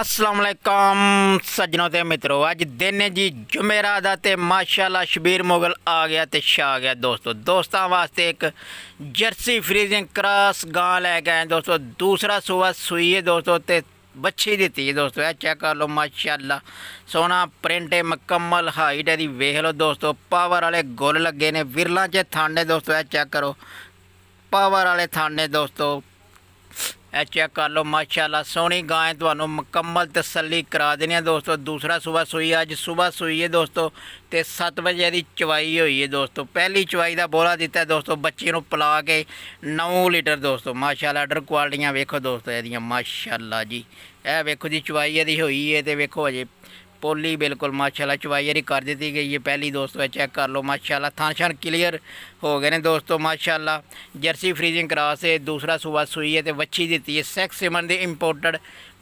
ਅਸਲਾਮ ਅਲੈਕਮ ਸੱਜਣੋ ਤੇ ਮਿੱਤਰੋ ਅੱਜ ਦਿਨ ਹੈ ਜੀ ਜੁਮੇਰਾ ਦਾ ਤੇ ਮਾਸ਼ਾਅੱਲਾ ਸ਼ਬੀਰ ਮੁਗਲ ਆ ਗਿਆ ਤੇ ਛਾ ਗਿਆ ਦੋਸਤੋ ਦੋਸਤਾਂ ਵਾਸਤੇ ਇੱਕ ਜਰਸੀ ਫਰੀਜ਼ਿੰਗ ਕ੍ਰਾਸ ਗਾਂ ਲੈ ਕੇ ਆਏ ਦੋਸਤੋ ਦੂਸਰਾ ਸੂਆ ਸੂਈ ਹੈ ਦੋਸਤੋ ਤੇ ਬੱਚੀ ਦਿੱਤੀ ਹੈ ਦੋਸਤੋ ਇਹ ਚੈੱਕ ਕਰ ਲਓ ਮਾਸ਼ਾਅੱਲਾ ਸੋਨਾ ਪ੍ਰਿੰਟ ਹੈ ਮੁਕੰਮਲ ਹਾਈਟ ਹੈ ਦੀ ਵੇਖ ਲਓ ਦੋਸਤੋ ਪਾਵਰ ਵਾਲੇ ਗੁੱਲ ਲੱਗੇ ਨੇ ਵਿਰਲਾ ਚ ਥਾਣੇ ਦੋਸਤੋ ਇਹ ਚੈੱਕ ਕਰੋ ਪਾਵਰ ਵਾਲੇ ਥਾਣੇ ਦੋਸਤੋ ਇਹ ਚੈੱਕ ਕਰ ਲਓ ਮਾਸ਼ਾਅੱਲਾ ਸੋਹਣੀ ਗਾਂ ਤੁਹਾਨੂੰ ਮੁਕੰਮਲ ਤਸੱਲੀ ਕਰਾ ਦੇਣੀ ਆ ਦੋਸਤੋ ਦੂਸਰਾ ਸਵੇਰ ਸੋਈ ਅੱਜ ਸਵੇਰ ਸੋਈ ਹੈ ਦੋਸਤੋ ਤੇ 7 ਵਜੇ ਦੀ ਚਵਾਈ ਹੋਈ ਹੈ ਦੋਸਤੋ ਪਹਿਲੀ ਚਵਾਈ ਦਾ ਬੋਲਾ ਦਿੱਤਾ ਦੋਸਤੋ ਬੱਚੇ ਨੂੰ ਪਲਾ ਕੇ 9 ਲੀਟਰ ਦੋਸਤੋ ਮਾਸ਼ਾਅੱਲਾ ਡਰ ਕੁਆਲਟੀਆਂ ਵੇਖੋ ਦੋਸਤੋ ਇਹਦੀਆਂ ਮਾਸ਼ਾਅੱਲਾ ਜੀ ਇਹ ਵੇਖੋ ਜੀ ਚਵਾਈ ਇਹਦੀ ਹੋਈ ਹੈ ਤੇ ਵੇਖੋ ਅਜੇ ਪੋਲੀ ਬਿਲਕੁਲ ਮਾਸ਼ਾਅੱਲਾ ਚਵਾਈ ਕਰ ਦਿੱਤੀ ਗਈ ਇਹ ਪਹਿਲੀ ਦੋਸਤੋ ਚੈੱਕ ਕਰ ਲਓ ਮਾਸ਼ਾਅੱਲਾ ਥਾਂ ਸ਼ਾਨ ਕਲੀਅਰ ਹੋ ਗਏ ਨੇ ਦੋਸਤੋ ਮਾਸ਼ਾਅੱਲਾ ਜਰਸੀ ਫ੍ਰੀਜ਼ਿੰਗ ਕਰਾਸ ਹੈ ਦੂਸਰਾ ਸੁਬਾ ਸੂਈ ਹੈ ਤੇ ਵੱਛੀ ਦਿੱਤੀ ਹੈ ਸੈਕਸ ਸਿਮਨ ਦੇ ਇੰਪੋਰਟਡ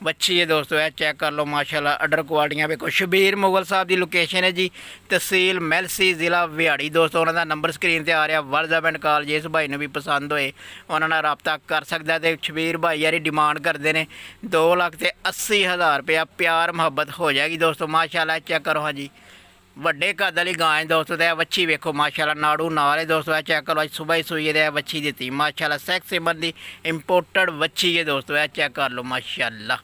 ਬੱਚੀ ਹੈ ਦੋਸਤੋ ਇਹ ਚੈੱਕ ਕਰ ਲਓ ਮਾਸ਼ਾਅੱਲਾ ਅਡਰ ਕੁਆਲਟੀਆਂ ਵੇਖੋ ਸ਼ਬੀਰ ਮੁਗਲ ਸਾਹਿਬ ਦੀ ਲੋਕੇਸ਼ਨ ਹੈ ਜੀ ਤਹਿਸੀਲ ਮੈਲਸੀ ਜ਼ਿਲ੍ਹਾ ਵਿਹਾੜੀ ਦੋਸਤੋ ਉਹਨਾਂ ਦਾ ਨੰਬਰ ਸਕਰੀਨ ਤੇ ਆ ਰਿਹਾ ਵਟਸਐਪ ਐਂਡ ਕਾਲ ਜੇ ਇਸ ਭਾਈ ਨੂੰ ਵੀ ਪਸੰਦ ਹੋਏ ਉਹਨਾਂ ਨਾਲ ਰਾਬਤਾ ਕਰ ਸਕਦਾ ਤੇ ਸ਼ਬੀਰ ਭਾਈ ਯਾਰੀ ਡਿਮਾਂਡ ਕਰਦੇ ਨੇ 2 ਲੱਖ ਤੇ 80 ਹਜ਼ਾਰ ਰੁਪਇਆ ਪਿਆਰ ਮੁਹੱਬਤ ਹੋ ਜਾਏਗੀ ਦੋਸਤੋ ਮਾਸ਼ਾਅੱਲਾ ਚੈੱਕ ਕਰੋ ਹਾਂ ਜੀ ਵੱਡੇ ਘਰ ਵਾਲੀ ਗਾਂ ਦੋਸਤੋ ਤੇ ਬੱਚੀ ਵੇਖੋ ਮਾਸ਼ਾਅੱਲਾ ਨਾੜੂ ਨਾਲੇ ਦੋਸਤੋ ਇਹ ਚੈੱਕ ਕਰੋ ਅੱਜ ਸਵੇਰ ਹੀ ਸੂਈ ਦੇ ਬੱਚੀ ਦਿੱਤੀ ਮਾਸ਼ਾਅੱਲਾ ਸੈਕਸ ਸਿਮਰ ਦੀ ਇੰਪੋਰਟਡ ਬੱਚੀ ਹੈ ਦੋਸਤੋ ਇਹ ਚੈੱਕ ਕਰ ਲਓ ਮਾਸ਼ਾਅੱਲਾ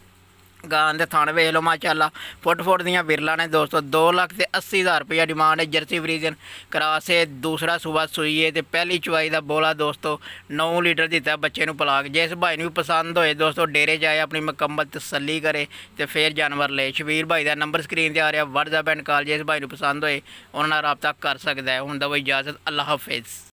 ਗਾਂ ਦੇ ਥਣ ਵੇਖ ਲਓ ਮਾਸ਼ਾਅੱਲਾ ਫੁੱਟ ਫੁੱਟ ਦੀਆਂ ਵਿਰਲਾ ਨੇ ਦੋਸਤੋ 2 ਲੱਖ ਤੇ 80000 ਰੁਪਏ ਡਿਮਾਂਡ ਹੈ ਜਰਸੀ ਫਰੀਜ਼ਨ ਕਰਾਸੇ ਦੂਸਰਾ ਸੂਬਾ ਸੂਈਏ ਤੇ ਪਹਿਲੀ ਚੁਆਈ ਦਾ ਬੋਲਾ ਦੋਸਤੋ 9 ਲੀਟਰ ਦਿੱਤਾ ਬੱਚੇ ਨੂੰ ਪਲਾਕ ਜੇ ਇਸ ਭਾਈ ਨੂੰ ਪਸੰਦ ਹੋਏ ਦੋਸਤੋ ਡੇਰੇ ਜਾਏ ਆਪਣੀ ਮੁਕੰਮਲ ਤਸੱਲੀ ਕਰੇ ਤੇ ਫੇਰ ਜਾਨਵਰ ਲੈ ਸ਼ਵੀਰ ਭਾਈ ਦਾ ਨੰਬਰ ਸਕਰੀਨ ਤੇ ਆ ਰਿਹਾ WhatsApp ਐਂਡ ਕਾਲ ਜੇ ਇਸ ਭਾਈ ਨੂੰ ਪਸੰਦ ਹੋਏ ਉਹਨਾਂ ਨਾਲ ਰਾਬਤਾ ਕਰ ਸਕਦਾ ਹੈ ਹੁਣ ਦਾ ਇਜਾਜ਼ਤ ਅੱਲਾਹ ਹਾਫਿਜ਼